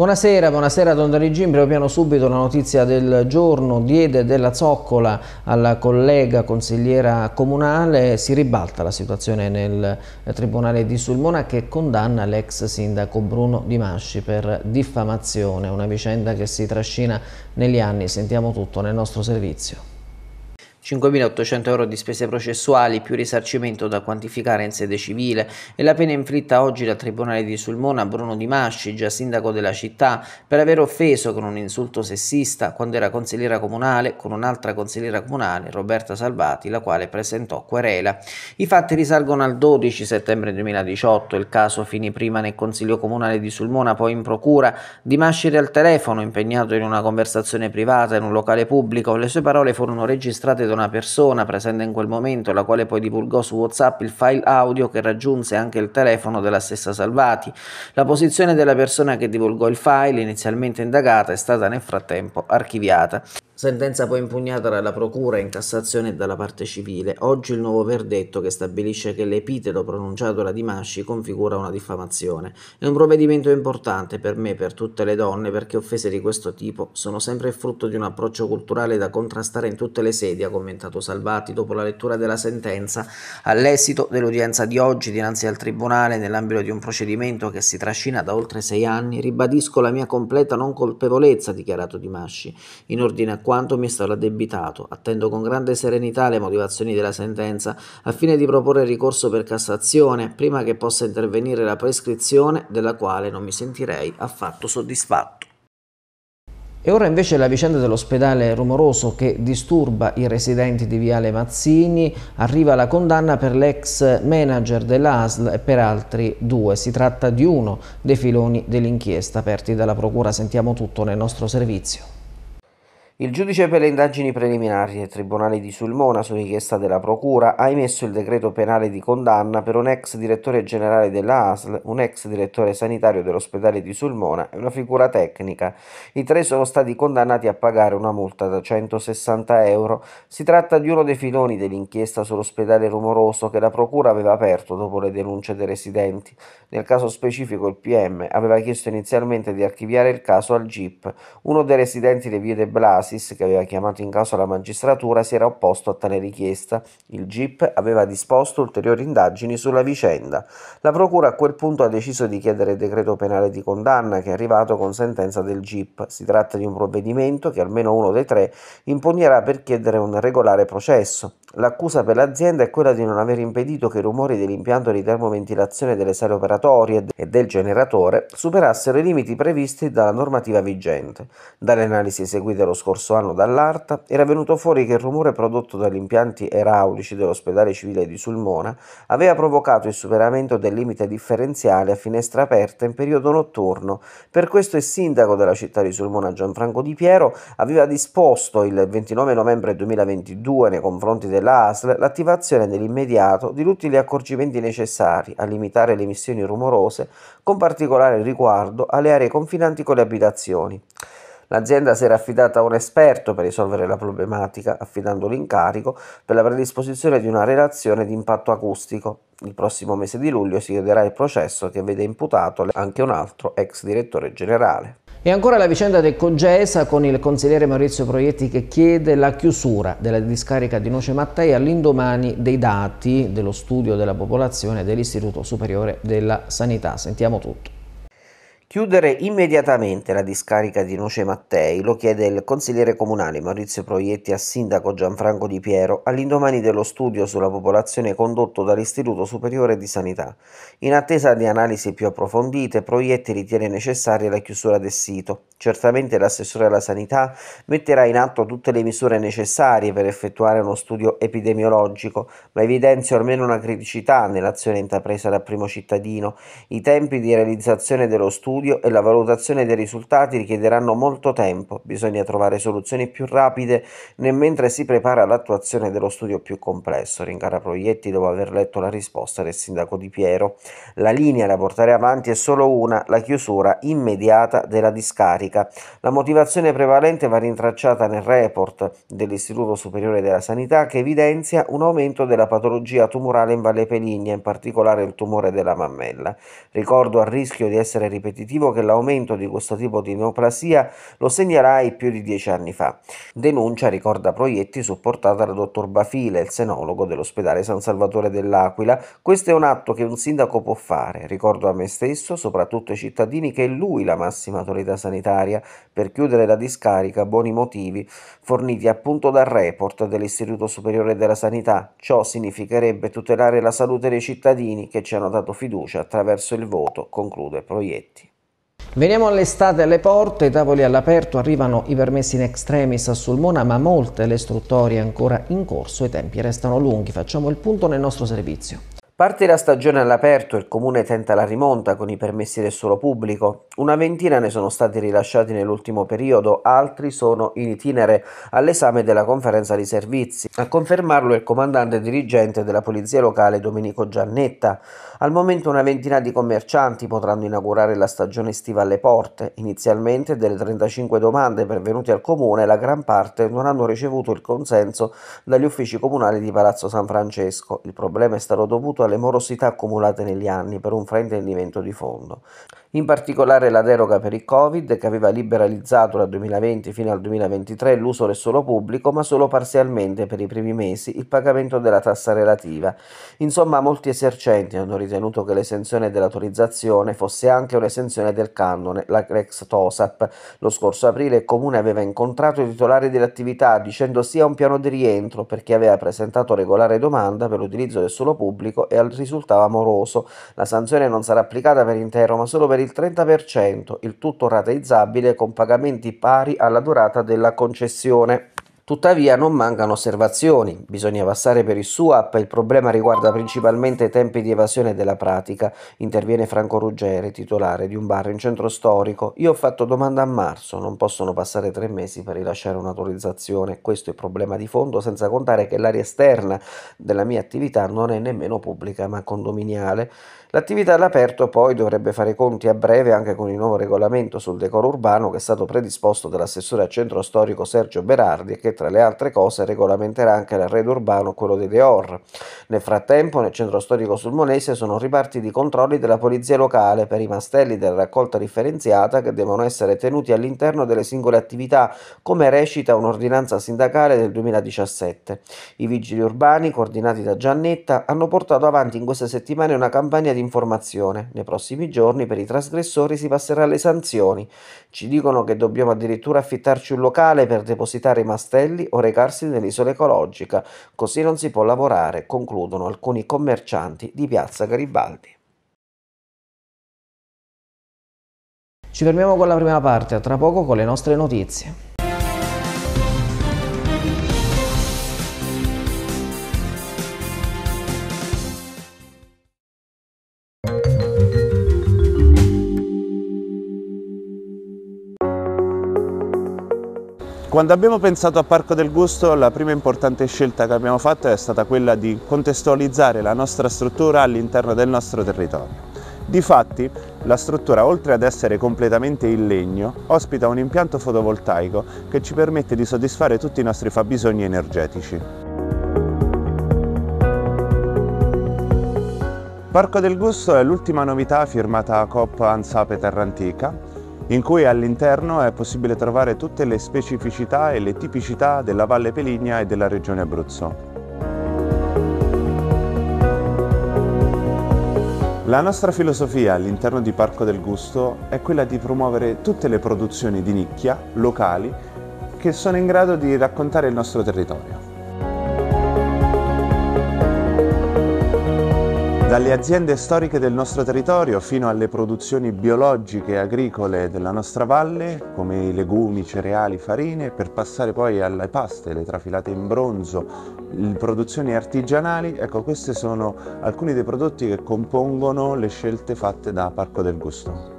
Buonasera, buonasera Don Darigin, previamo subito la notizia del giorno, diede della zoccola alla collega consigliera comunale, si ribalta la situazione nel eh, Tribunale di Sulmona che condanna l'ex sindaco Bruno Di Masci per diffamazione, una vicenda che si trascina negli anni, sentiamo tutto nel nostro servizio. 5.800 euro di spese processuali più risarcimento da quantificare in sede civile e la pena inflitta oggi dal Tribunale di Sulmona a Bruno Di Masci, già sindaco della città, per aver offeso con un insulto sessista quando era consigliera comunale con un'altra consigliera comunale, Roberta Salvati, la quale presentò querela. I fatti risalgono al 12 settembre 2018, il caso finì prima nel Consiglio Comunale di Sulmona, poi in procura. Di Masci era al telefono, impegnato in una conversazione privata in un locale pubblico, le sue parole furono registrate da una persona presente in quel momento, la quale poi divulgò su WhatsApp il file audio che raggiunse anche il telefono della stessa Salvati. La posizione della persona che divulgò il file, inizialmente indagata, è stata nel frattempo archiviata. Sentenza poi impugnata dalla Procura in Cassazione e dalla parte civile. Oggi il nuovo verdetto che stabilisce che l'epiteto pronunciato da Dimasci configura una diffamazione. È un provvedimento importante per me e per tutte le donne perché offese di questo tipo sono sempre il frutto di un approccio culturale da contrastare in tutte le sedi, ha commentato Salvati dopo la lettura della sentenza all'esito dell'udienza di oggi dinanzi al Tribunale nell'ambito di un procedimento che si trascina da oltre sei anni. Ribadisco la mia completa non colpevolezza, ha dichiarato Dimasci. in ordine a quanto mi è stato addebitato. Attendo con grande serenità le motivazioni della sentenza al fine di proporre ricorso per Cassazione prima che possa intervenire la prescrizione della quale non mi sentirei affatto soddisfatto. E ora invece la vicenda dell'ospedale rumoroso che disturba i residenti di Viale Mazzini, arriva la condanna per l'ex manager dell'ASL e per altri due. Si tratta di uno dei filoni dell'inchiesta aperti dalla Procura, sentiamo tutto nel nostro servizio. Il giudice per le indagini preliminari del Tribunale di Sulmona, su richiesta della Procura, ha emesso il decreto penale di condanna per un ex direttore generale della ASL, un ex direttore sanitario dell'ospedale di Sulmona e una figura tecnica. I tre sono stati condannati a pagare una multa da 160 euro. Si tratta di uno dei filoni dell'inchiesta sull'ospedale rumoroso che la Procura aveva aperto dopo le denunce dei residenti. Nel caso specifico il PM aveva chiesto inizialmente di archiviare il caso al GIP. Uno dei residenti le Vie de Blasi Cassis, che aveva chiamato in causa la magistratura, si era opposto a tale richiesta. Il GIP aveva disposto ulteriori indagini sulla vicenda. La procura a quel punto ha deciso di chiedere il decreto penale di condanna, che è arrivato con sentenza del GIP. Si tratta di un provvedimento che almeno uno dei tre impugnerà per chiedere un regolare processo. L'accusa per l'azienda è quella di non aver impedito che i rumori dell'impianto di termoventilazione delle sale operatorie e del generatore superassero i limiti previsti dalla normativa vigente. Dalle analisi eseguite lo scorso anno dall'ARTA era venuto fuori che il rumore prodotto dagli impianti eraulici dell'ospedale civile di Sulmona aveva provocato il superamento del limite differenziale a finestra aperta in periodo notturno. Per questo il sindaco della città di Sulmona Gianfranco Di Piero aveva disposto il 29 novembre 2022 nei confronti del della ASL l'attivazione nell'immediato di tutti gli accorgimenti necessari a limitare le emissioni rumorose, con particolare riguardo alle aree confinanti con le abitazioni. L'azienda si era affidata a un esperto per risolvere la problematica, affidando l'incarico per la predisposizione di una relazione di impatto acustico. Il prossimo mese di luglio si chiuderà il processo che vede imputato anche un altro ex direttore generale. E ancora la vicenda del Congesa con il consigliere Maurizio Proietti che chiede la chiusura della discarica di Noce Mattei all'indomani dei dati dello studio della popolazione dell'Istituto Superiore della Sanità. Sentiamo tutto. Chiudere immediatamente la discarica di Noce Mattei lo chiede il consigliere comunale Maurizio Proietti a sindaco Gianfranco Di Piero all'indomani dello studio sulla popolazione condotto dall'Istituto Superiore di Sanità. In attesa di analisi più approfondite, Proietti ritiene necessaria la chiusura del sito. Certamente l'assessore alla sanità metterà in atto tutte le misure necessarie per effettuare uno studio epidemiologico, ma evidenzio almeno una criticità nell'azione intrapresa dal primo cittadino. I tempi di realizzazione dello studio studio e la valutazione dei risultati richiederanno molto tempo, bisogna trovare soluzioni più rapide nel mentre si prepara l'attuazione dello studio più complesso, ringara Proietti dopo aver letto la risposta del sindaco Di Piero. La linea da portare avanti è solo una, la chiusura immediata della discarica. La motivazione prevalente va rintracciata nel report dell'Istituto Superiore della Sanità che evidenzia un aumento della patologia tumorale in Valle Peligna, in particolare il tumore della mammella. Ricordo al rischio di essere ripetitivo positivo che l'aumento di questo tipo di neoplasia lo segnerai più di dieci anni fa. Denuncia ricorda Proietti supportata dal dottor Bafile, il senologo dell'ospedale San Salvatore dell'Aquila. Questo è un atto che un sindaco può fare, ricordo a me stesso, soprattutto ai cittadini, che è lui la massima autorità sanitaria per chiudere la discarica buoni motivi forniti appunto dal report dell'Istituto Superiore della Sanità. Ciò significherebbe tutelare la salute dei cittadini che ci hanno dato fiducia attraverso il voto, conclude Proietti. Veniamo all'estate alle porte, i tavoli all'aperto, arrivano i permessi in extremis a Sulmona, ma molte le istruttorie ancora in corso, i tempi restano lunghi. Facciamo il punto nel nostro servizio. Parte la stagione all'aperto, il comune tenta la rimonta con i permessi del suolo pubblico. Una ventina ne sono stati rilasciati nell'ultimo periodo, altri sono in itinere all'esame della conferenza di servizi. A confermarlo è il comandante dirigente della Polizia Locale Domenico Giannetta. Al momento una ventina di commercianti potranno inaugurare la stagione estiva alle porte. Inizialmente delle 35 domande pervenute al comune, la gran parte non hanno ricevuto il consenso dagli uffici comunali di Palazzo San Francesco. Il problema è stato dovuto alla le morosità accumulate negli anni per un fraintendimento di fondo in particolare la deroga per il Covid che aveva liberalizzato dal 2020 fino al 2023 l'uso del suolo pubblico ma solo parzialmente per i primi mesi il pagamento della tassa relativa. Insomma molti esercenti hanno ritenuto che l'esenzione dell'autorizzazione fosse anche un'esenzione del canone, la Grex Tosap. Lo scorso aprile il comune aveva incontrato i titolari dell'attività dicendo sì a un piano di rientro per chi aveva presentato regolare domanda per l'utilizzo del suolo pubblico e risultava moroso. La sanzione non sarà applicata per intero ma solo per per il 30%, il tutto rateizzabile con pagamenti pari alla durata della concessione. Tuttavia non mancano osservazioni, bisogna passare per il SUAP, il problema riguarda principalmente i tempi di evasione della pratica, interviene Franco Ruggeri, titolare di un bar in centro storico, io ho fatto domanda a marzo, non possono passare tre mesi per rilasciare un'autorizzazione, questo è il problema di fondo, senza contare che l'area esterna della mia attività non è nemmeno pubblica ma condominiale. L'attività all'aperto poi dovrebbe fare conti a breve anche con il nuovo regolamento sul decoro urbano che è stato predisposto dall'assessore al centro storico Sergio Berardi e che tra le altre cose regolamenterà anche l'arredo urbano, quello dei Deor. Nel frattempo nel centro storico sulmonese sono ripartiti i controlli della polizia locale per i mastelli della raccolta differenziata che devono essere tenuti all'interno delle singole attività come recita un'ordinanza sindacale del 2017. I vigili urbani, coordinati da Giannetta, hanno portato avanti in queste settimane una campagna di informazione. Nei prossimi giorni per i trasgressori si passerà alle sanzioni. Ci dicono che dobbiamo addirittura affittarci un locale per depositare i mastelli o recarsi nell'isola ecologica, così non si può lavorare, concludono alcuni commercianti di Piazza Garibaldi. Ci fermiamo con la prima parte, a tra poco con le nostre notizie. Quando abbiamo pensato a Parco del Gusto, la prima importante scelta che abbiamo fatto è stata quella di contestualizzare la nostra struttura all'interno del nostro territorio. Difatti, la struttura, oltre ad essere completamente in legno, ospita un impianto fotovoltaico che ci permette di soddisfare tutti i nostri fabbisogni energetici. Parco del Gusto è l'ultima novità firmata a Coop Ansape Terrantica in cui all'interno è possibile trovare tutte le specificità e le tipicità della Valle Peligna e della regione Abruzzo. La nostra filosofia all'interno di Parco del Gusto è quella di promuovere tutte le produzioni di nicchia, locali, che sono in grado di raccontare il nostro territorio. Dalle aziende storiche del nostro territorio fino alle produzioni biologiche e agricole della nostra valle, come i legumi, cereali, farine, per passare poi alle paste, le trafilate in bronzo, le produzioni artigianali, ecco questi sono alcuni dei prodotti che compongono le scelte fatte da Parco del Gusto.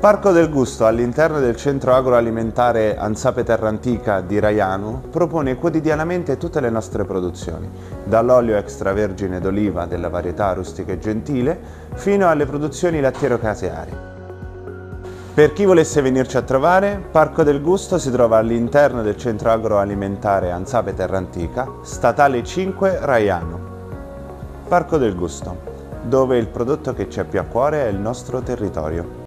Parco del Gusto, all'interno del centro agroalimentare Ansape Terra Antica di Raianu, propone quotidianamente tutte le nostre produzioni, dall'olio extravergine d'oliva della varietà rustica e gentile fino alle produzioni lattiero-casearie. Per chi volesse venirci a trovare, Parco del Gusto si trova all'interno del centro agroalimentare Ansape Terra Antica, statale 5 Raianu. Parco del Gusto, dove il prodotto che ci è più a cuore è il nostro territorio.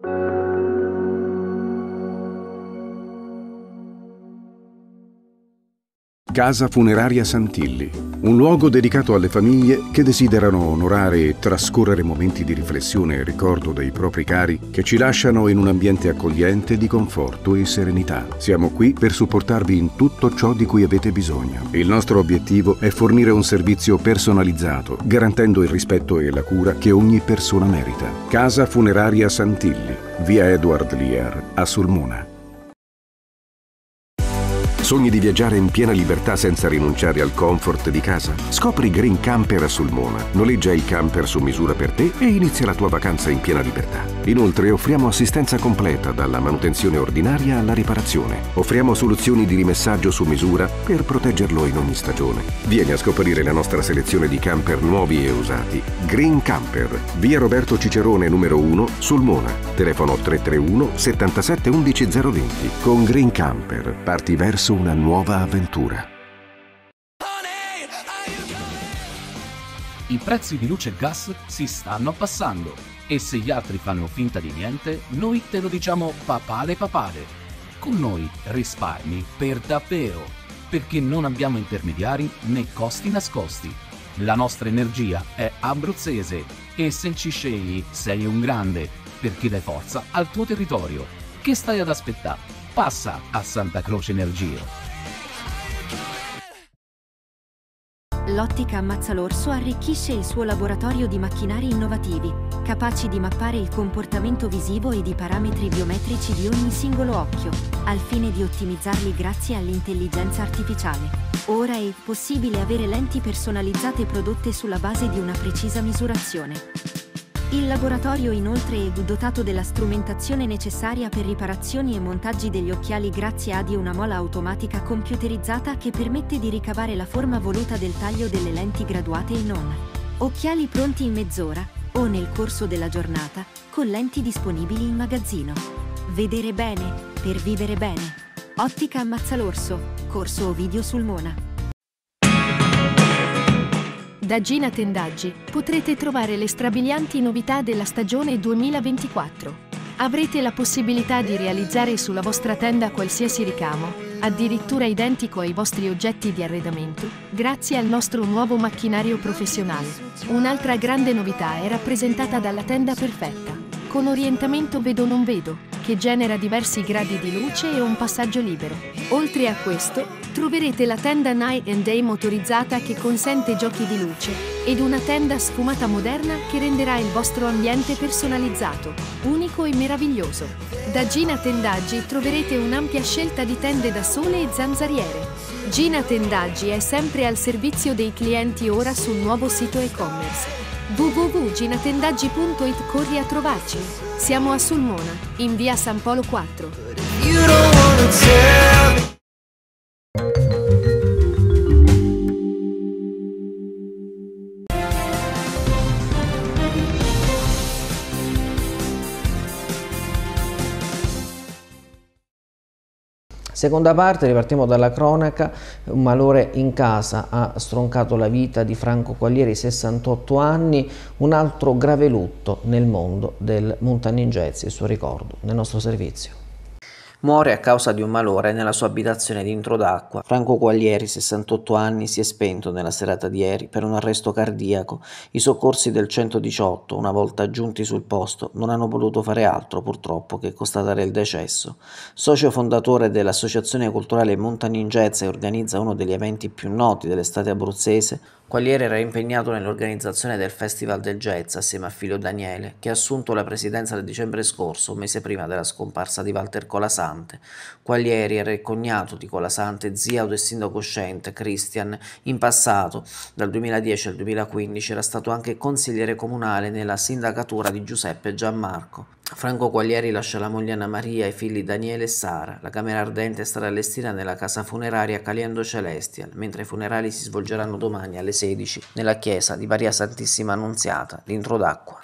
Casa Funeraria Santilli, un luogo dedicato alle famiglie che desiderano onorare e trascorrere momenti di riflessione e ricordo dei propri cari che ci lasciano in un ambiente accogliente di conforto e serenità. Siamo qui per supportarvi in tutto ciò di cui avete bisogno. Il nostro obiettivo è fornire un servizio personalizzato, garantendo il rispetto e la cura che ogni persona merita. Casa Funeraria Santilli, via Edward Lear, a Sulmona. Sogni di viaggiare in piena libertà senza rinunciare al comfort di casa? Scopri Green Camper a Sulmona. Noleggia il camper su misura per te e inizia la tua vacanza in piena libertà. Inoltre offriamo assistenza completa dalla manutenzione ordinaria alla riparazione. Offriamo soluzioni di rimessaggio su misura per proteggerlo in ogni stagione. Vieni a scoprire la nostra selezione di camper nuovi e usati. Green Camper, via Roberto Cicerone numero 1, Sulmona. Telefono 331 77 11 020. Con Green Camper parti verso una nuova avventura. I prezzi di luce e gas si stanno abbassando e se gli altri fanno finta di niente, noi te lo diciamo papale papale. Con noi risparmi per davvero, perché non abbiamo intermediari né costi nascosti. La nostra energia è abruzzese e se ci scegli sei un grande, perché dai forza al tuo territorio. Che stai ad aspettare? Passa a Santa Croce Energia. L'ottica Ammazzalorso arricchisce il suo laboratorio di macchinari innovativi, capaci di mappare il comportamento visivo ed i parametri biometrici di ogni singolo occhio, al fine di ottimizzarli grazie all'intelligenza artificiale. Ora è possibile avere lenti personalizzate prodotte sulla base di una precisa misurazione. Il laboratorio inoltre è dotato della strumentazione necessaria per riparazioni e montaggi degli occhiali grazie ad una mola automatica computerizzata che permette di ricavare la forma voluta del taglio delle lenti graduate e non. Occhiali pronti in mezz'ora o nel corso della giornata con lenti disponibili in magazzino. Vedere bene per vivere bene. Ottica a Mazzalorso, corso o video sul Mona. Da Gina Tendaggi potrete trovare le strabilianti novità della stagione 2024. Avrete la possibilità di realizzare sulla vostra tenda qualsiasi ricamo, addirittura identico ai vostri oggetti di arredamento, grazie al nostro nuovo macchinario professionale. Un'altra grande novità è rappresentata dalla tenda perfetta con orientamento vedo non vedo, che genera diversi gradi di luce e un passaggio libero. Oltre a questo, troverete la tenda Night and Day motorizzata che consente giochi di luce ed una tenda sfumata moderna che renderà il vostro ambiente personalizzato, unico e meraviglioso. Da Gina Tendaggi troverete un'ampia scelta di tende da sole e zanzariere. Gina Tendaggi è sempre al servizio dei clienti ora sul nuovo sito e-commerce www.ginatendaggi.it corri a trovarci. Siamo a Sulmona, in via San Polo 4. Seconda parte, ripartiamo dalla cronaca, un malore in casa ha stroncato la vita di Franco Quaglieri, 68 anni, un altro grave lutto nel mondo del mountain jazz, il suo ricordo nel nostro servizio. Muore a causa di un malore nella sua abitazione di Introdacqua. Franco Quaglieri, 68 anni, si è spento nella serata di ieri per un arresto cardiaco. I soccorsi del 118, una volta giunti sul posto, non hanno voluto fare altro, purtroppo, che constatare il decesso. Socio fondatore dell'Associazione Culturale Montanin Jazz e organizza uno degli eventi più noti dell'estate abruzzese, Quagliere era impegnato nell'organizzazione del Festival del Jazz assieme a figlio Daniele, che ha assunto la presidenza nel dicembre scorso, un mese prima della scomparsa di Walter Colasante. Quaglieri era il cognato di Colasante, zia e sindaco Scente, Christian. In passato, dal 2010 al 2015, era stato anche consigliere comunale nella sindacatura di Giuseppe Gianmarco. Franco Quagliari lascia la moglie Anna Maria e i figli Daniele e Sara. La camera ardente sarà allestita nella casa funeraria Caliendo Celestial, mentre i funerali si svolgeranno domani alle 16 nella chiesa di Maria Santissima Annunziata, dentro d'acqua.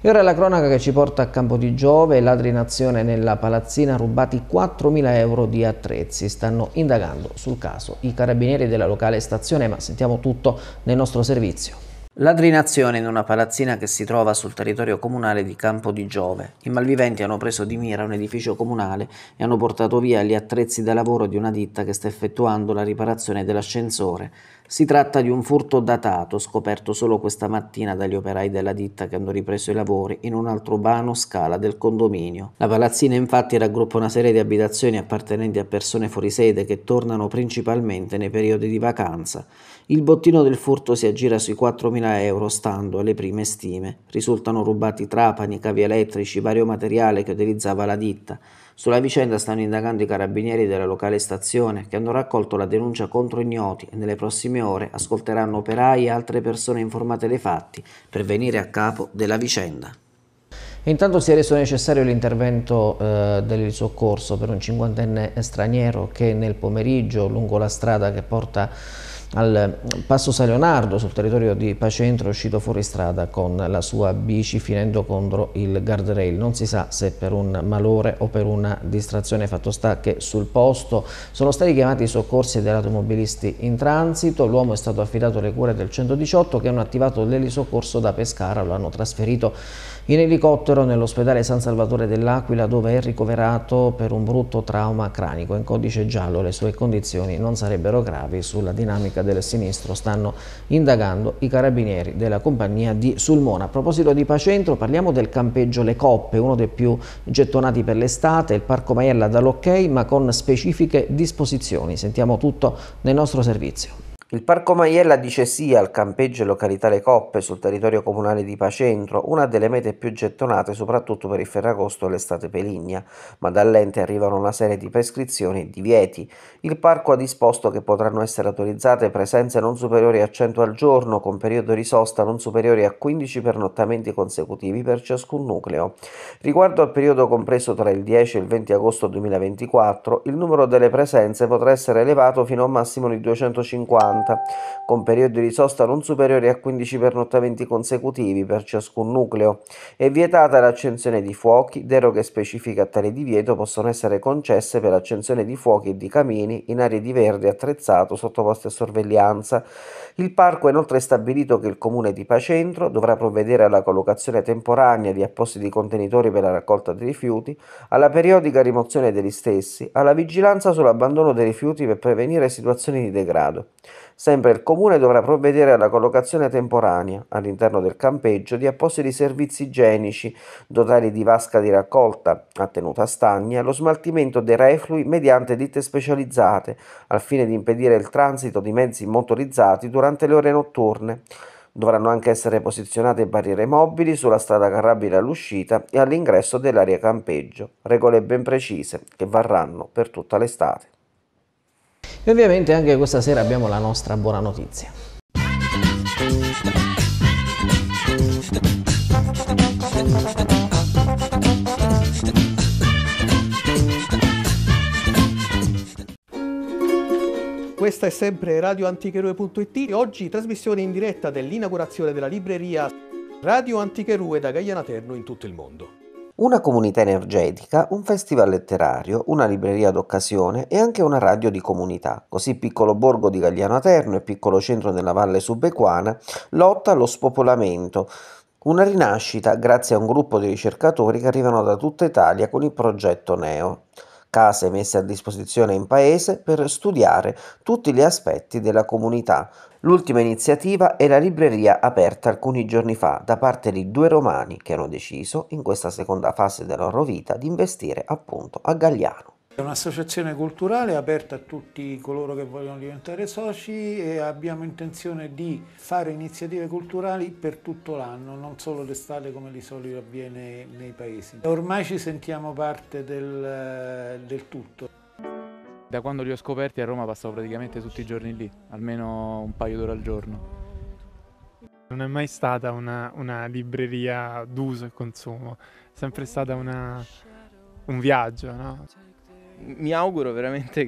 E ora è la cronaca che ci porta a Campo di Giove, ladri in azione nella palazzina rubati 4.000 euro di attrezzi. Stanno indagando sul caso i carabinieri della locale stazione, ma sentiamo tutto nel nostro servizio. L'adrinazione in una palazzina che si trova sul territorio comunale di Campo di Giove. I malviventi hanno preso di mira un edificio comunale e hanno portato via gli attrezzi da lavoro di una ditta che sta effettuando la riparazione dell'ascensore. Si tratta di un furto datato, scoperto solo questa mattina dagli operai della ditta che hanno ripreso i lavori in un altro bano scala del condominio. La palazzina infatti raggruppa una serie di abitazioni appartenenti a persone fuori sede che tornano principalmente nei periodi di vacanza. Il bottino del furto si aggira sui 4.000 euro, stando alle prime stime. Risultano rubati trapani, cavi elettrici, vario materiale che utilizzava la ditta. Sulla vicenda stanno indagando i carabinieri della locale stazione, che hanno raccolto la denuncia contro ignoti e nelle prossime ore ascolteranno operai e altre persone informate dei fatti per venire a capo della vicenda. Intanto si è reso necessario l'intervento eh, del soccorso per un cinquantenne straniero che nel pomeriggio lungo la strada che porta al Passo San Leonardo sul territorio di Pacentro è uscito fuori strada con la sua bici finendo contro il guardrail. Non si sa se per un malore o per una distrazione, fatto sta che sul posto sono stati chiamati i soccorsi degli automobilisti in transito, l'uomo è stato affidato alle cure del 118 che hanno attivato l'elisoccorso da Pescara, lo hanno trasferito in elicottero nell'ospedale San Salvatore dell'Aquila dove è ricoverato per un brutto trauma cranico. In codice giallo le sue condizioni non sarebbero gravi, sulla dinamica del sinistro stanno indagando i carabinieri della compagnia di Sulmona. A proposito di Pacentro parliamo del campeggio Le Coppe, uno dei più gettonati per l'estate, il Parco Maiella dall'ok ma con specifiche disposizioni. Sentiamo tutto nel nostro servizio. Il Parco Maiella dice sì al campeggio e località Le Coppe sul territorio comunale di Pacentro, una delle mete più gettonate soprattutto per il Ferragosto e l'estate peligna, ma dall'ente arrivano una serie di prescrizioni e divieti. Il parco ha disposto che potranno essere autorizzate presenze non superiori a 100 al giorno, con periodo di sosta non superiori a 15 pernottamenti consecutivi per ciascun nucleo. Riguardo al periodo compreso tra il 10 e il 20 agosto 2024, il numero delle presenze potrà essere elevato fino a un massimo di 250 giornata, con periodi di sosta non superiori a 15 pernottamenti consecutivi per ciascun nucleo. È vietata l'accensione di fuochi, deroghe specifiche a tale divieto possono essere concesse per l'accensione di fuochi e di camini in aree di verde attrezzato sottoposte a sorveglianza. Il parco ha inoltre stabilito che il comune di Pacentro dovrà provvedere alla collocazione temporanea di appositi contenitori per la raccolta dei rifiuti, alla periodica rimozione degli stessi, alla vigilanza sull'abbandono dei rifiuti per prevenire situazioni di degrado. Sempre il comune dovrà provvedere alla collocazione temporanea all'interno del campeggio di appositi servizi igienici, dotati di vasca di raccolta a tenuta stagna, lo smaltimento dei reflui mediante ditte specializzate, al fine di impedire il transito di mezzi motorizzati durante le ore notturne. Dovranno anche essere posizionate barriere mobili sulla strada carrabile all'uscita e all'ingresso dell'area campeggio, regole ben precise che varranno per tutta l'estate. E ovviamente anche questa sera abbiamo la nostra buona notizia. Questa è sempre radioanticherue.it, oggi trasmissione in diretta dell'inaugurazione della libreria Radio Anticherue da Gaia Naterno in tutto il mondo. Una comunità energetica, un festival letterario, una libreria d'occasione e anche una radio di comunità. Così piccolo borgo di Gagliano Aterno e piccolo centro della valle subequana lotta allo spopolamento, una rinascita grazie a un gruppo di ricercatori che arrivano da tutta Italia con il progetto Neo case messe a disposizione in paese per studiare tutti gli aspetti della comunità. L'ultima iniziativa è la libreria aperta alcuni giorni fa da parte di due romani che hanno deciso, in questa seconda fase della loro vita, di investire appunto a Gagliano. È un'associazione culturale aperta a tutti coloro che vogliono diventare soci e abbiamo intenzione di fare iniziative culturali per tutto l'anno, non solo l'estate come di solito avviene nei paesi. Ormai ci sentiamo parte del, del tutto. Da quando li ho scoperti a Roma passavo praticamente tutti i giorni lì, almeno un paio d'ore al giorno. Non è mai stata una, una libreria d'uso e consumo, è sempre stata una, un viaggio, no? mi auguro veramente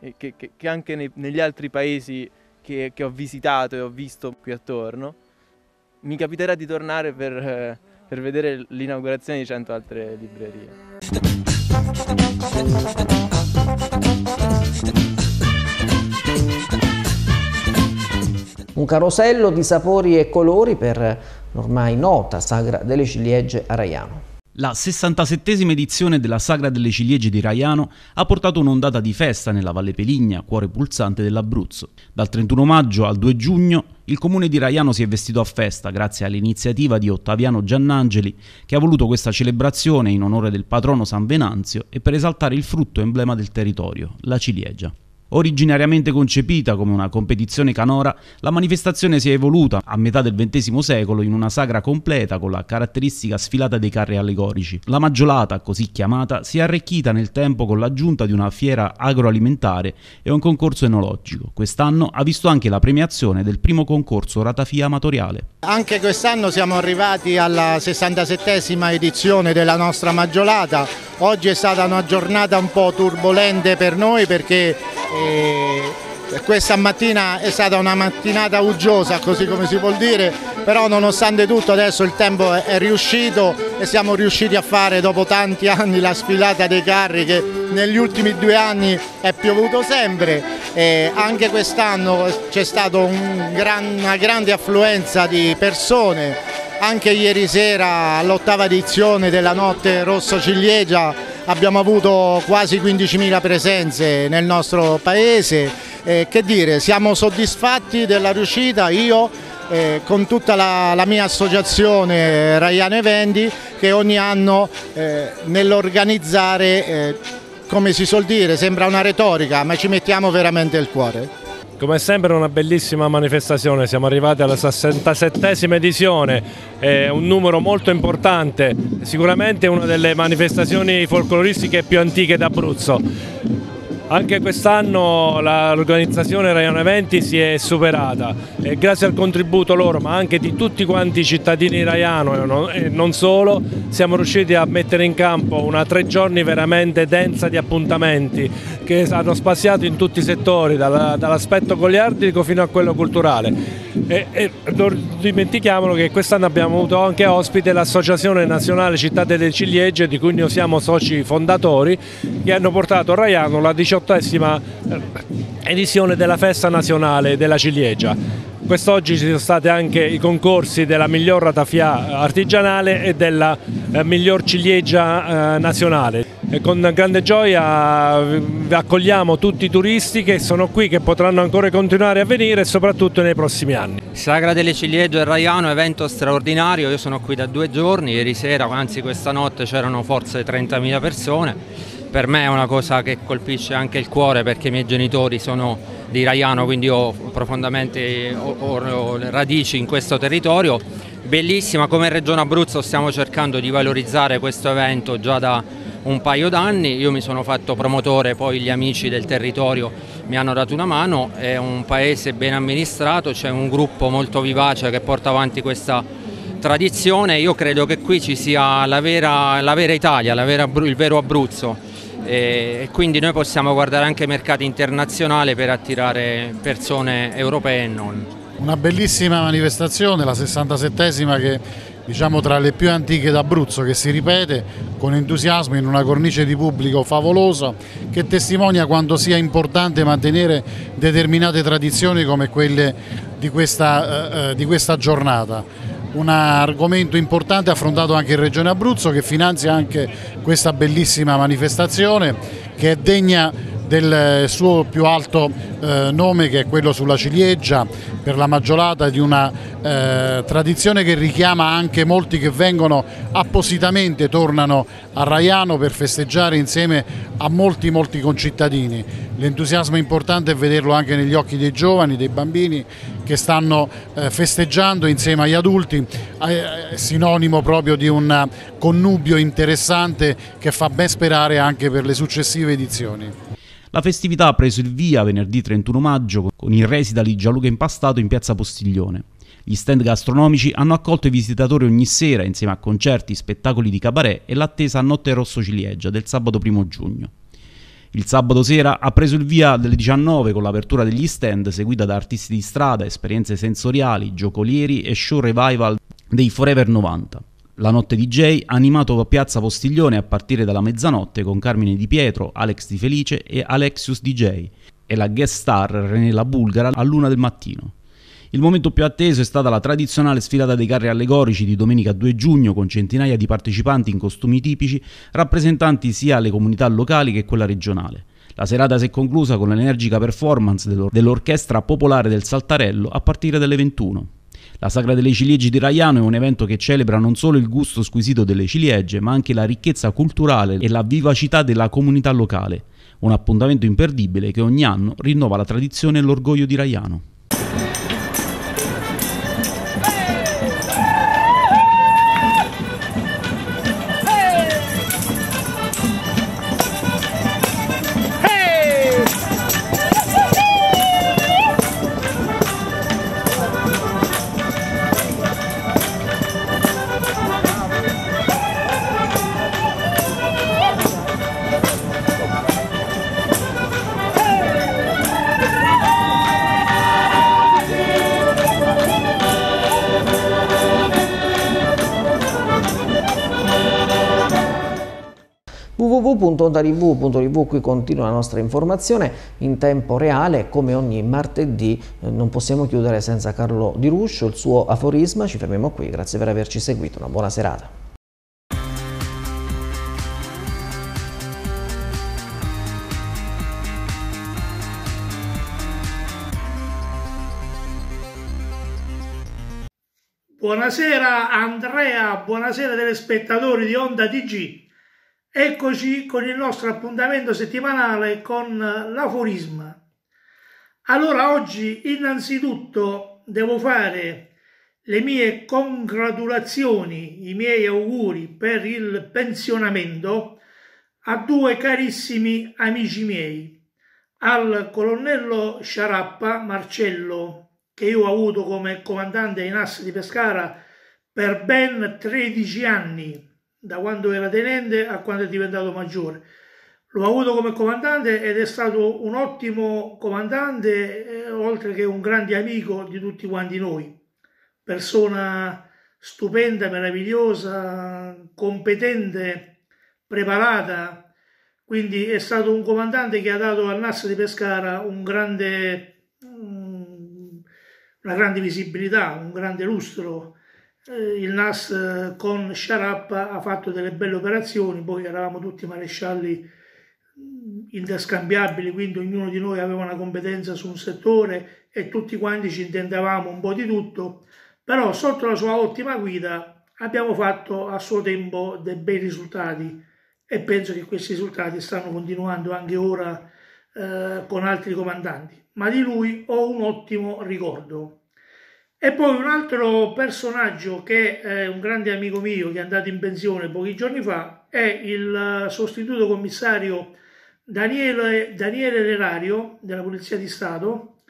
eh, che, che, che anche nei, negli altri paesi che, che, ho visitato e ho visto qui attorno mi capiterà di tornare per, eh, per vedere l'inaugurazione di 100 altre librerie. Un carosello di sapori e colori per l'ormai nota sagra delle ciliegie a Raiano. La 67esima edizione della Sagra delle Ciliegie di Raiano ha portato un'ondata di festa nella Valle Peligna, cuore pulsante dell'Abruzzo. Dal 31 maggio al 2 giugno il comune di Raiano si è vestito a festa grazie all'iniziativa di Ottaviano Giannangeli che ha voluto questa celebrazione in onore del patrono San Venanzio e per esaltare il frutto emblema del territorio, la ciliegia. Originariamente concepita come una competizione canora, la manifestazione si è evoluta a metà del XX secolo in una sagra completa con la caratteristica sfilata dei carri allegorici. La maggiolata, così chiamata, si è arricchita nel tempo con l'aggiunta di una fiera agroalimentare e un concorso enologico. Quest'anno ha visto anche la premiazione del primo concorso ratafia amatoriale. Anche quest'anno siamo arrivati alla 67esima edizione della nostra maggiolata. Oggi è stata una giornata un po' turbolente per noi perché e questa mattina è stata una mattinata uggiosa, così come si vuol dire, però nonostante tutto adesso il tempo è riuscito e siamo riusciti a fare dopo tanti anni la sfilata dei carri che negli ultimi due anni è piovuto sempre e anche quest'anno c'è stata un gran, una grande affluenza di persone anche ieri sera all'ottava edizione della notte rosso ciliegia abbiamo avuto quasi 15.000 presenze nel nostro paese, eh, che dire, siamo soddisfatti della riuscita, io eh, con tutta la, la, mia associazione eh, Raiano Vendi che ogni anno eh, nell'organizzare, eh, come si suol dire, sembra una retorica, ma ci mettiamo veramente il cuore. Come sempre una bellissima manifestazione, siamo arrivati alla 67esima edizione, è un numero molto importante, sicuramente una delle manifestazioni folcloristiche più antiche d'Abruzzo. Anche quest'anno l'organizzazione Raiano Eventi si è superata e grazie al contributo loro ma anche di tutti quanti i cittadini Raiano e non solo siamo riusciti a mettere in campo una tre giorni veramente densa di appuntamenti che hanno spaziato in tutti i settori dall'aspetto goliardico fino a quello culturale e, e non dimentichiamolo che quest'anno abbiamo avuto anche ospite l'Associazione Nazionale Città delle Ciliegie di cui noi siamo soci fondatori che hanno portato a Raiano la diciottesima eh, edizione della festa nazionale della ciliegia. Quest'oggi ci sono stati anche i concorsi della miglior ratafia artigianale e della eh, miglior ciliegia eh, nazionale con grande gioia eh, accogliamo tutti i turisti che sono qui, che potranno ancora continuare a venire soprattutto nei prossimi anni. Sagra delle Ciliegie e Raiano, evento straordinario, io sono qui da due giorni, ieri sera, anzi questa notte c'erano forse 30.000 persone, per me è una cosa che colpisce anche il cuore perché i miei genitori sono di Raiano, quindi ho profondamente ho, ho radici in questo territorio. Bellissima, come Regione Abruzzo stiamo cercando di valorizzare questo evento già da un paio d'anni, io mi sono fatto promotore, poi gli amici del territorio mi hanno dato una mano, è un paese ben amministrato, c'è un gruppo molto vivace che porta avanti questa tradizione, io credo che qui ci sia la vera, la vera Italia, la vera, il vero Abruzzo e quindi noi possiamo guardare anche i mercati internazionali per attirare persone europee e non. Una bellissima manifestazione, la 67esima che diciamo tra le più antiche d'Abruzzo che si ripete con entusiasmo in una cornice di pubblico favolosa che testimonia quanto sia importante mantenere determinate tradizioni come quelle di questa, eh, eh di questa giornata un argomento importante affrontato anche in Regione Abruzzo che finanzia anche questa bellissima manifestazione che è degna del eh, suo più alto eh, nome che è quello sulla ciliegia per la maggiolata di una eh, tradizione che richiama anche molti che vengono appositamente tornano a Raiano per festeggiare insieme a molti molti concittadini l'entusiasmo importante è vederlo anche negli occhi dei giovani, dei bambini che stanno eh, festeggiando insieme agli adulti è eh, eh, sinonimo proprio di un connubio interessante che fa ben sperare anche per le successive edizioni la festività ha preso il via venerdì 31 maggio con il resita di Gianluca Impastato in piazza Postiglione. Gli stand gastronomici hanno accolto i visitatori ogni sera insieme a concerti, spettacoli di cabaret e l'attesa a Notte Rosso Ciliegia del sabato 1 giugno. Il sabato sera ha preso il via alle 19 con l'apertura degli stand seguita da artisti di strada, esperienze sensoriali, giocolieri e show revival dei Forever 90. La notte DJ, animato a Piazza Postiglione a partire dalla mezzanotte con Carmine Di Pietro, Alex Di Felice e Alexius DJ, e la guest star René La Bulgara luna del mattino. Il momento più atteso è stata la tradizionale sfilata dei carri allegorici di domenica 2 giugno con centinaia di partecipanti in costumi tipici rappresentanti sia le comunità locali che quella regionale. La serata si è conclusa con l'energica performance dell'or- dell'Orchestra Popolare del Saltarello a partire dalle 21. La Sagra delle Ciliegie di Raiano è un evento che celebra non solo il gusto squisito delle ciliegie, ma anche la ricchezza culturale e la vivacità della comunità locale. Un appuntamento imperdibile che ogni anno rinnova la tradizione e l'orgoglio di Raiano. www.odatv.tv qui continua la nostra informazione in tempo reale come ogni martedì eh, non possiamo chiudere senza Carlo Di Ruscio il suo aforisma ci fermiamo qui grazie per averci seguito una buona serata Buonasera Andrea, buonasera telespettatori di Onda TG. Eccoci con il nostro appuntamento settimanale con l'aforisma. Allora oggi innanzitutto devo fare le mie congratulazioni, i miei auguri per il pensionamento a due carissimi amici miei, al colonnello Sciarappa Marcello, che io ho avuto come comandante in asse di Pescara per ben 13 anni da quando era tenente a quando è diventato maggiore. L'ho avuto come comandante ed è stato un ottimo comandante, eh, oltre che un grande amico di tutti quanti noi. Persona stupenda, meravigliosa, competente, preparata. Quindi è stato un comandante che ha dato al Nas di Pescara un grande, una grande visibilità, un grande lustro il Nas eh, con Sharappa ha fatto delle belle operazioni, poi eravamo tutti marescialli mm, interscambiabili, quindi ognuno di noi aveva una competenza su un settore e tutti quanti ci intendevamo un po' di tutto, però sotto la sua ottima guida abbiamo fatto a suo tempo dei bei risultati e penso che questi risultati stanno continuando anche ora eh, con altri comandanti, ma di lui ho un ottimo ricordo. E poi un altro personaggio che è un grande amico mio che è andato in pensione pochi giorni fa è il eh, sostituto commissario Daniele, Daniele Lerario della Polizia di Stato,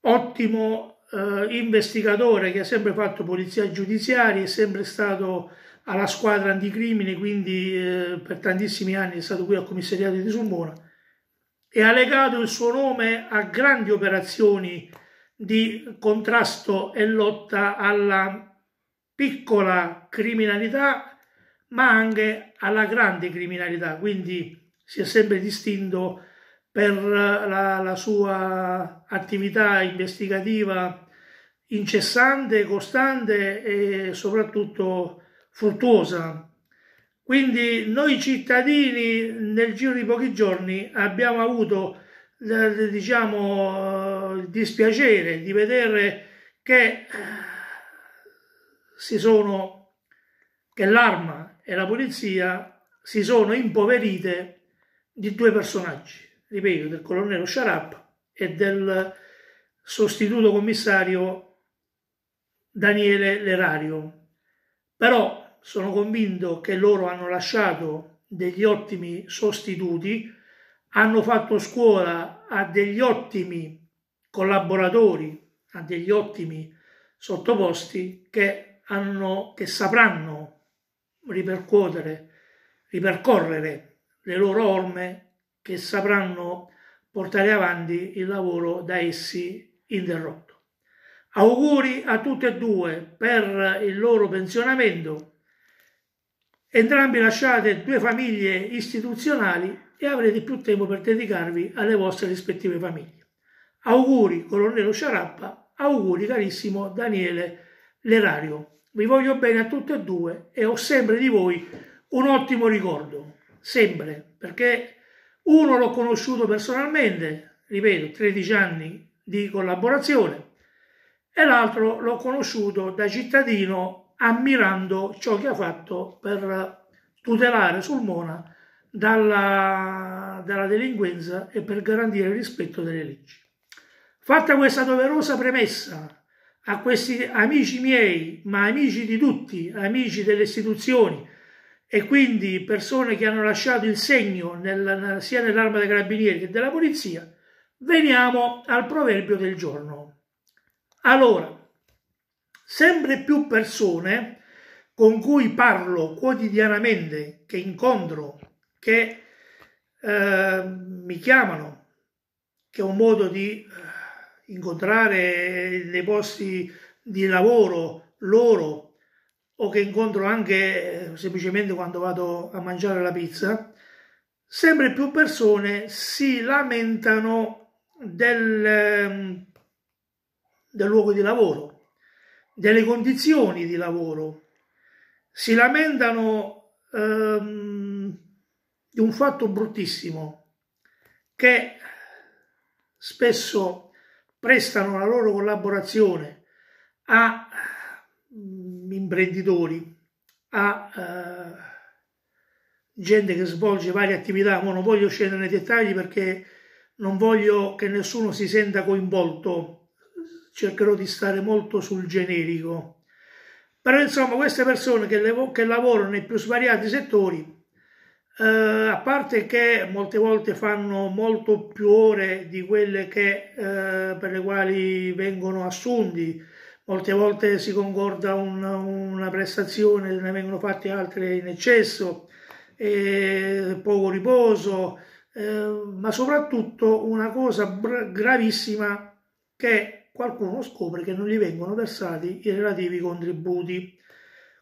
ottimo eh, investigatore che ha sempre fatto polizia giudiziaria, è sempre stato alla squadra anticrimine, quindi eh, per tantissimi anni è stato qui al commissariato di Sulmona e ha legato il suo nome a grandi operazioni di contrasto e lotta alla piccola criminalità ma anche alla grande criminalità, quindi si è sempre distinto per la, la sua attività investigativa incessante, costante e soprattutto fruttuosa. Quindi noi cittadini nel giro di pochi giorni abbiamo avuto diciamo, il dispiacere di vedere che eh, si sono che l'arma e la polizia si sono impoverite di due personaggi, ripeto, del colonnello Sharap e del sostituto commissario Daniele Lerario. Però sono convinto che loro hanno lasciato degli ottimi sostituti hanno fatto scuola a degli ottimi collaboratori, a degli ottimi sottoposti che, hanno, che sapranno ripercuotere, ripercorrere le loro orme, che sapranno portare avanti il lavoro da essi interrotto. Auguri a tutte e due per il loro pensionamento. Entrambi lasciate due famiglie istituzionali e avrete più tempo per dedicarvi alle vostre rispettive famiglie. Auguri colonnello Sciarappa, auguri carissimo Daniele Lerario. Vi voglio bene a tutti e due e ho sempre di voi un ottimo ricordo, sempre, perché uno l'ho conosciuto personalmente, ripeto, 13 anni di collaborazione, e l'altro l'ho conosciuto da cittadino ammirando ciò che ha fatto per tutelare sul Mona dalla, dalla delinquenza e per garantire il rispetto delle leggi. Fatta questa doverosa premessa a questi amici miei, ma amici di tutti, amici delle istituzioni e quindi persone che hanno lasciato il segno nel, sia nell'arma dei carabinieri che della polizia, veniamo al proverbio del giorno. Allora, sempre più persone con cui parlo quotidianamente, che incontro che eh, mi chiamano, che ho modo di eh, incontrare nei posti di lavoro loro o che incontro anche eh, semplicemente quando vado a mangiare la pizza, sempre più persone si lamentano del, ehm, del luogo di lavoro, delle condizioni di lavoro, si lamentano ehm, di un fatto bruttissimo che spesso prestano la loro collaborazione a mm, imprenditori, a uh, gente che svolge varie attività, Ora non voglio scendere nei dettagli perché non voglio che nessuno si senta coinvolto, cercherò di stare molto sul generico. Però insomma queste persone che, che lavorano nei più svariati settori eh, a parte che molte volte fanno molto più ore di quelle che, eh, per le quali vengono assunti, molte volte si concorda una, una prestazione, ne vengono fatte altre in eccesso, eh, poco riposo, eh, ma soprattutto una cosa gravissima che qualcuno scopre che non gli vengono versati i relativi contributi.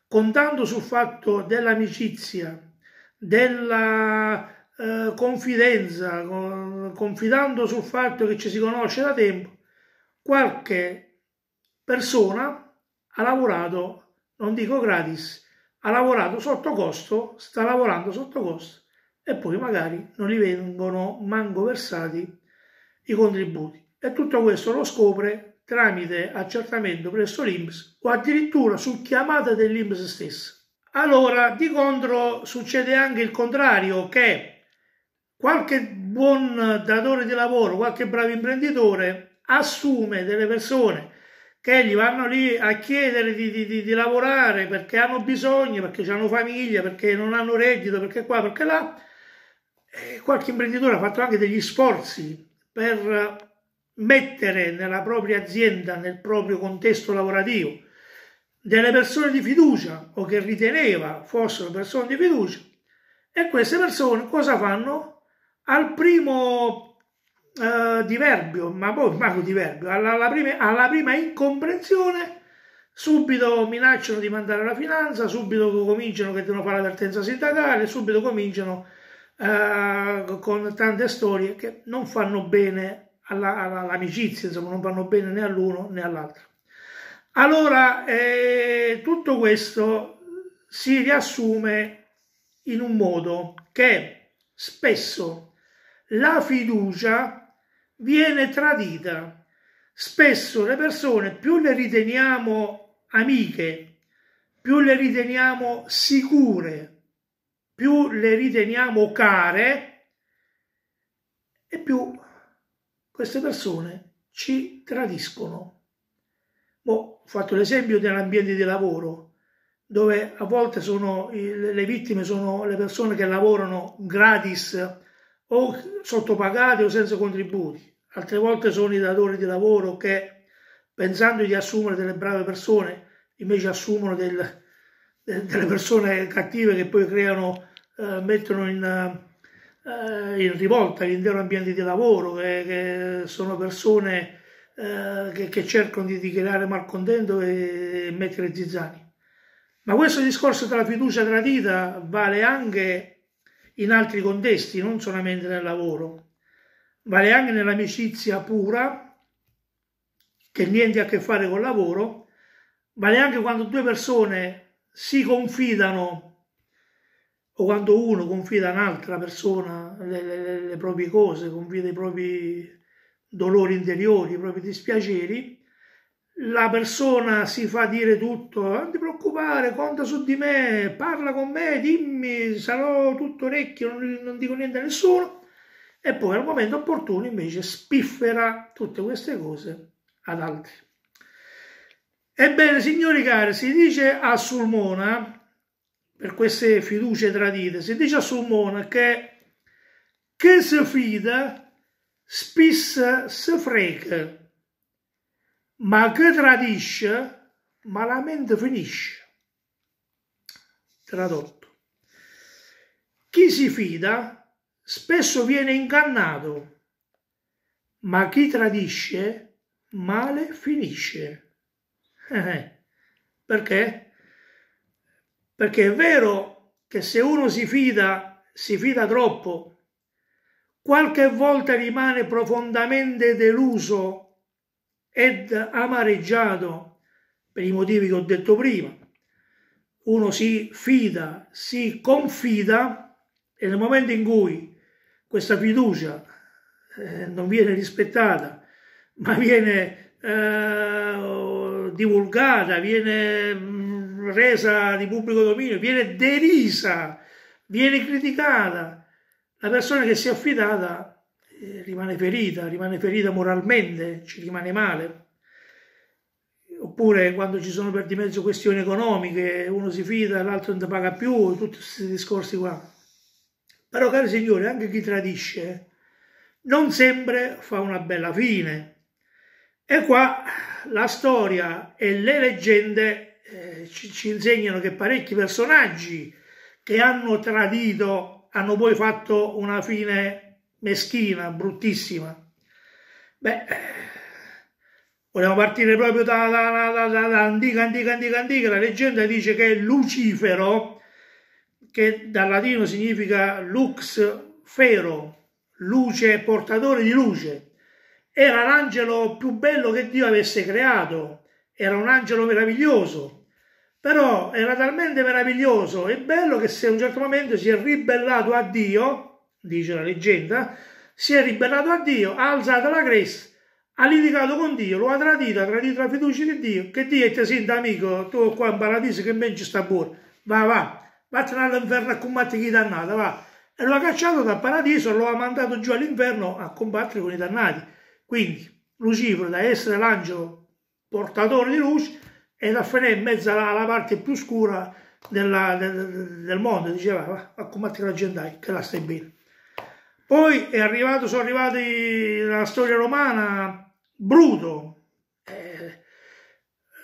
Contando sul fatto dell'amicizia della eh, confidenza, confidando sul fatto che ci si conosce da tempo, qualche persona ha lavorato, non dico gratis, ha lavorato sotto costo, sta lavorando sotto costo e poi magari non gli vengono manco versati i contributi. E tutto questo lo scopre tramite accertamento presso l'IMS o addirittura su chiamata dell'IMS stessa. Allora, di contro succede anche il contrario, che qualche buon datore di lavoro, qualche bravo imprenditore assume delle persone che gli vanno lì a chiedere di, di, di, di lavorare perché hanno bisogno, perché hanno famiglia, perché non hanno reddito, perché qua, perché là. E qualche imprenditore ha fatto anche degli sforzi per mettere nella propria azienda, nel proprio contesto lavorativo, delle persone di fiducia o che riteneva fossero persone di fiducia e queste persone cosa fanno? Al primo eh, diverbio, ma poi manco diverbio, alla, alla, prima, alla prima incomprensione subito minacciano di mandare la finanza, subito cominciano che devono fare l'avvertenza sindacale, subito cominciano eh, con tante storie che non fanno bene alla, all'amicizia, insomma non fanno bene né all'uno né all'altro. Allora, eh, tutto questo si riassume in un modo che spesso la fiducia viene tradita. Spesso le persone più le riteniamo amiche, più le riteniamo sicure, più le riteniamo care e più queste persone ci tradiscono. Boh, fatto l'esempio dell'ambiente di lavoro, dove a volte sono, le vittime sono le persone che lavorano gratis o sottopagate o senza contributi, altre volte sono i datori di lavoro che pensando di assumere delle brave persone invece assumono del, delle persone cattive che poi creano, eh, mettono in, eh, in rivolta l'intero ambiente di lavoro, che, che sono persone eh, che, che, cercano di, di creare malcontento e, e, mettere zizzani. Ma questo discorso della fiducia tradita vale anche in altri contesti, non solamente nel lavoro, vale anche nell'amicizia pura, che niente ha a che fare col lavoro, vale anche quando due persone si confidano o quando uno confida a un'altra persona le, le, le proprie cose, confida i propri dolori interiori, i propri dispiaceri, la persona si fa dire tutto, non ti preoccupare, conta su di me, parla con me, dimmi, sarò tutto orecchio, non, non dico niente a nessuno, e poi al momento opportuno invece spiffera tutte queste cose ad altri. Ebbene, signori cari, si dice a Sulmona, per queste fiducie tradite, si dice a Sulmona che chi si fida spesso si frega, ma che tradisce malamente finisce. Tradotto. Chi si fida spesso viene ingannato, ma chi tradisce male finisce. Eh, eh. perché? Perché è vero che se uno si fida, si fida troppo, qualche volta rimane profondamente deluso ed amareggiato per i motivi che ho detto prima. Uno si fida, si confida e nel momento in cui questa fiducia eh, non viene rispettata, ma viene eh, divulgata, viene mh, mm, resa di pubblico dominio, viene derisa, viene criticata, la persona che si è affidata eh, rimane ferita, rimane ferita moralmente, ci rimane male. Oppure quando ci sono per di mezzo questioni economiche, uno si fida, l'altro non ti paga più, tutti questi discorsi qua. Però cari signori, anche chi tradisce non sempre fa una bella fine. E qua la storia e le leggende eh, ci, ci insegnano che parecchi personaggi che hanno tradito hanno poi fatto una fine meschina, bruttissima. Beh, eh, vogliamo partire proprio da, antica, antica, antica, antica. La leggenda dice che Lucifero, che dal latino significa lux fero, luce, portatore di luce, era l'angelo più bello che Dio avesse creato, era un angelo meraviglioso però era talmente meraviglioso e bello che se a un certo momento si è ribellato a Dio, dice la leggenda, si è ribellato a Dio, ha alzato la cresta, ha litigato con Dio, lo ha tradito, ha tradito la fiducia di Dio, che Dio ti senta amico, tu qua in paradiso che ben ci sta pure, va va, vattene all'inferno a combattere chi dannata, va. E lo ha cacciato dal paradiso e lo ha mandato giù all'inferno a combattere con i dannati. Quindi Lucifero, da essere l'angelo portatore di luce, e la Fenè in mezzo alla, alla parte più scura della, del, del, mondo, diceva va a combattere la gente, che la stai bene. Poi è arrivato, sono arrivati nella storia romana Bruto, eh,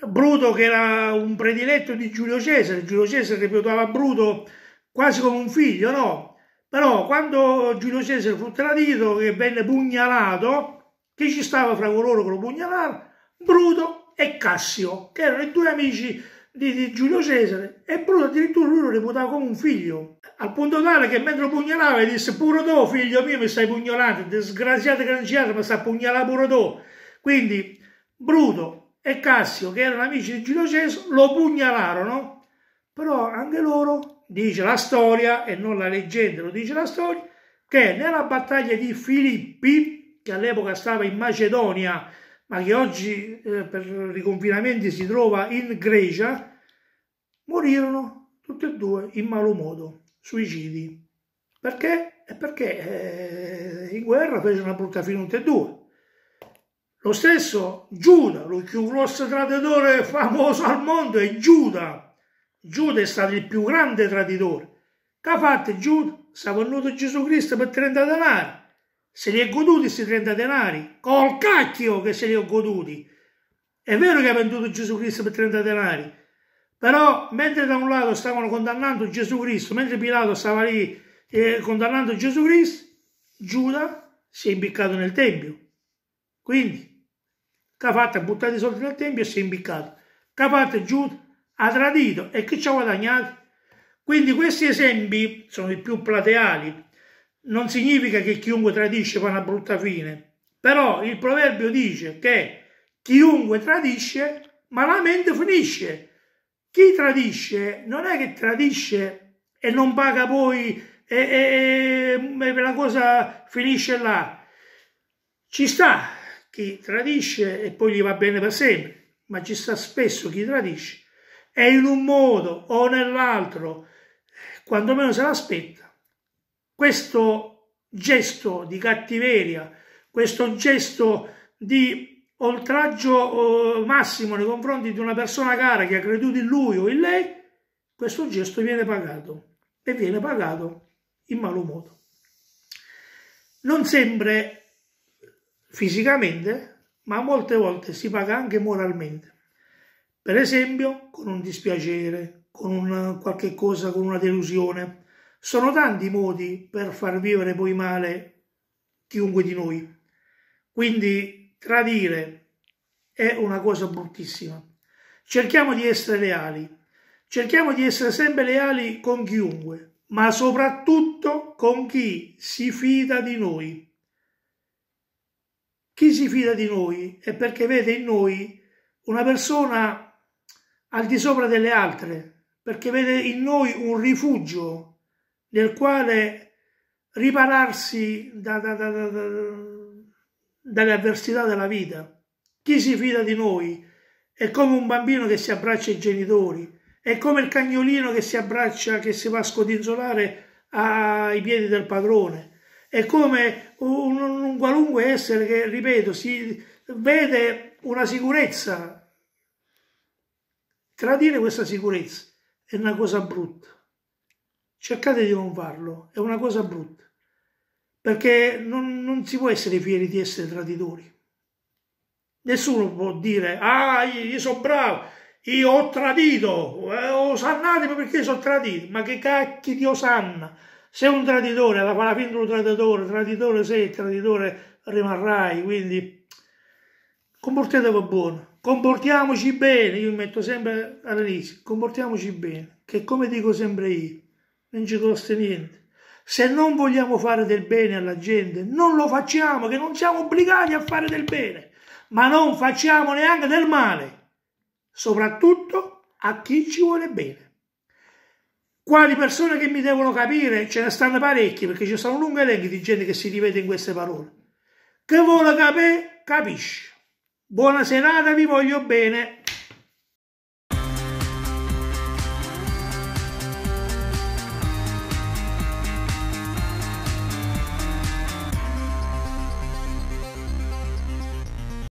Bruto che era un prediletto di Giulio Cesare, Giulio Cesare reputava Bruto quasi come un figlio, no? Però quando Giulio Cesare fu tradito, che venne pugnalato, chi ci stava fra coloro che lo pugnalarono? Bruto e Cassio, che erano i due amici di, di Giulio Cesare, e Bruto addirittura lui lo reputava come un figlio, al punto tale che mentre lo pugnalava disse pure tu figlio mio mi stai pugnalando, disgraziato granciato ma sta pugnalando pure tu. Quindi Bruto e Cassio, che erano amici di Giulio Cesare, lo pugnalarono, però anche loro, dice la storia e non la leggenda, lo dice la storia, che nella battaglia di Filippi, che all'epoca stava in Macedonia, ma che oggi eh, per confinamenti si trova in Grecia, morirono tutti e due in malo modo, suicidi. Perché? Perché eh, in guerra fece una brutta fine tutti e due. Lo stesso Giuda, lo più grosso traditore famoso al mondo è Giuda. Giuda è stato il più grande traditore. Che ha fatto Giuda? Sta venuto Gesù Cristo per 30 denari se li è goduti questi 30 denari, col cacchio che se li ho goduti. È vero che ha venduto Gesù Cristo per 30 denari, però mentre da un lato stavano condannando Gesù Cristo, mentre Pilato stava lì eh, condannando Gesù Cristo, Giuda si è imbiccato nel Tempio. Quindi, che ha fatto? Ha buttato i soldi nel Tempio e si è imbiccato. Che ha fatto? Giuda ha tradito e chi ci ha guadagnato? Quindi questi esempi sono i più plateali non significa che chiunque tradisce fa una brutta fine, però il proverbio dice che chiunque tradisce malamente finisce. Chi tradisce non è che tradisce e non paga poi e, e, e la cosa finisce là. Ci sta chi tradisce e poi gli va bene per sempre, ma ci sta spesso chi tradisce e in un modo o nell'altro, quantomeno se l'aspetta, questo gesto di cattiveria, questo gesto di oltraggio eh, massimo nei confronti di una persona cara che ha creduto in lui o in lei, questo gesto viene pagato e viene pagato in malo modo. Non sempre fisicamente, ma molte volte si paga anche moralmente. Per esempio con un dispiacere, con un, qualche cosa, con una delusione, sono tanti i modi per far vivere poi male chiunque di noi. Quindi tradire è una cosa bruttissima. Cerchiamo di essere leali. Cerchiamo di essere sempre leali con chiunque, ma soprattutto con chi si fida di noi. Chi si fida di noi è perché vede in noi una persona al di sopra delle altre, perché vede in noi un rifugio nel quale ripararsi da, da, da, dalle avversità della vita. Chi si fida di noi è come un bambino che si abbraccia ai genitori, è come il cagnolino che si abbraccia, che si va a scodinzolare ai piedi del padrone, è come un, un qualunque essere che, ripeto, si vede una sicurezza. Tradire questa sicurezza è una cosa brutta cercate di non farlo, è una cosa brutta, perché non, non si può essere fieri di essere traditori. Nessuno può dire, ah, io sono bravo, io ho tradito, eh, osannatemi perché sono tradito, ma che cacchi di osanna? Sei un traditore, la farà fine un traditore, traditore sei, traditore rimarrai, quindi comportatevi buono, comportiamoci bene, io mi metto sempre all'inizio, comportiamoci bene, che come dico sempre io, non ci costa niente. Se non vogliamo fare del bene alla gente, non lo facciamo, che non siamo obbligati a fare del bene, ma non facciamo neanche del male, soprattutto a chi ci vuole bene. Quali persone che mi devono capire, ce ne stanno parecchie, perché ci sono un lungo di gente che si rivede in queste parole. Che vuole capire, capisce. Buona serata, vi voglio bene.